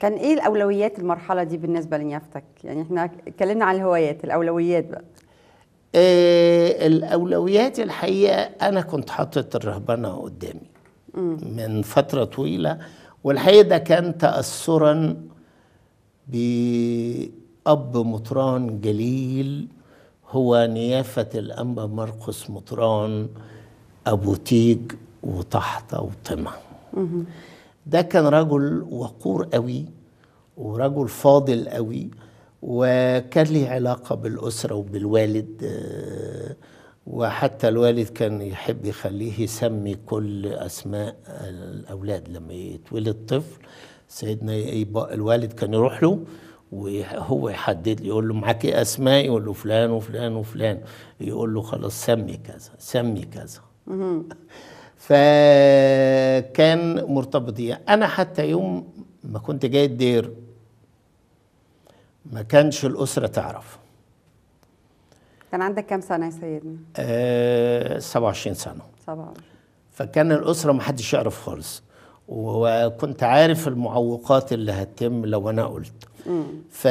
كان ايه الاولويات المرحله دي بالنسبه لنيافتك يعني احنا اتكلمنا عن الهوايات الاولويات بقى إيه الاولويات الحقيقه انا كنت حاطط الرهبنه قدامي مم. من فتره طويله والحقيقه ده كان تاثرا باب مطران جليل هو نيافه الانبا مرقس مطران ابو تيج وطحطه وطمه ده كان رجل وقور قوي ورجل فاضل قوي وكان له علاقه بالاسره وبالوالد آه، وحتى الوالد كان يحب يخليه يسمي كل اسماء الاولاد لما يتولد طفل سيدنا الوالد كان يروح له وهو يحدد يقول له معاك ايه اسماء يقول له فلان وفلان وفلان يقول له خلاص سمي كذا سمي كذا فكان مرتبط بيها انا حتى يوم ما كنت جاي الدير ما كانش الاسره تعرف كان عندك كام سنه يا سيدنا؟ آه 27 سنه 27 فكان الاسره ما حدش يعرف خالص وكنت عارف المعوقات اللي هتتم لو انا قلت ف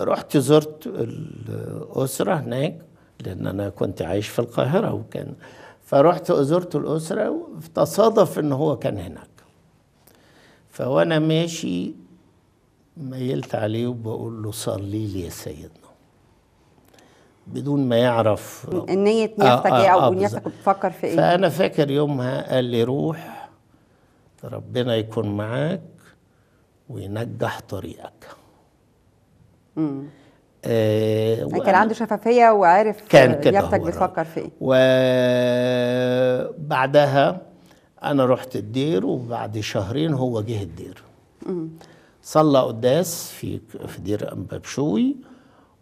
رحت زرت الاسره هناك لان انا كنت عايش في القاهره وكان آه فرحت زرت الأسرة وتصادف إن هو كان هناك فوأنا ماشي ميلت عليه وبقول له صلي لي يا سيدنا بدون ما يعرف النية نيتك ايه آه، او آه، نيتك بتفكر في ايه فانا فاكر يومها قال لي روح ربنا يكون معاك وينجح طريقك امم آه، كان عنده شفافيه وعارف كان كده نيابتك بيفكر في ايه وبعدها انا رحت الدير وبعد شهرين هو جه الدير صلى قداس في في دير انباب شوي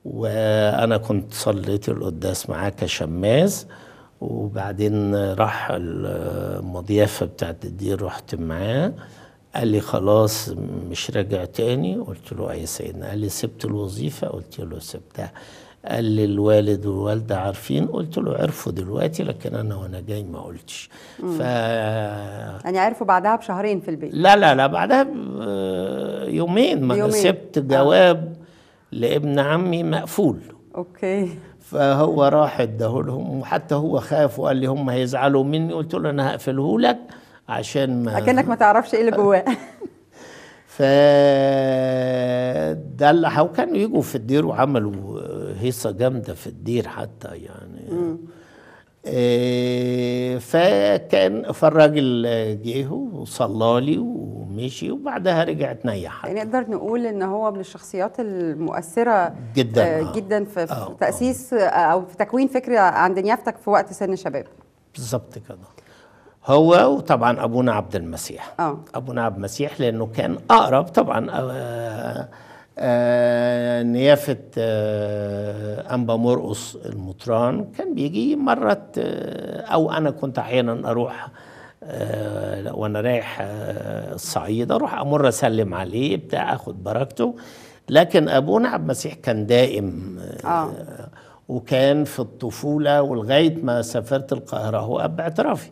وانا كنت صليت القداس معاه كشماز وبعدين راح المضيافه بتاعت الدير رحت معاه قال لي خلاص مش راجع تاني قلت له يا سيدنا قال لي سبت الوظيفة قلت له سبتها قال لي الوالد والوالدة عارفين قلت له عرفوا دلوقتي لكن أنا وأنا جاي ما قلتش ف... يعني عرفوا بعدها بشهرين في البيت لا لا لا بعدها يومين ما يومين. سبت آه. جواب آه. لابن عمي مقفول أوكي فهو راح اداهولهم وحتى هو خاف وقال لي هم هيزعلوا مني قلت له أنا هقفله لك عشان ما اكنك ما تعرفش ايه اللي جواه ف فدلع وكانوا يجوا في الدير وعملوا هيصة جامدة في الدير حتى يعني إيه فكان فالراجل جه وصلى لي ومشي وبعدها رجعت اتنيح يعني نقدر نقول ان هو من الشخصيات المؤثرة جدا آه جدا في, آه،, آه تأسيس آه، او في تكوين فكرة عند نيافتك في وقت سن شباب بالظبط كده هو وطبعا ابونا عبد المسيح أوه. ابونا عبد المسيح لانه كان اقرب طبعا آآ آه، آآ آه، نيافه آه، انبا مرقص المطران كان بيجي مرات او انا كنت احيانا اروح وانا رايح الصعيد اروح امر اسلم عليه بتاع اخد بركته لكن ابونا عبد المسيح كان دائم آه. وكان في الطفوله ولغايه ما سافرت القاهره هو اب اعترافي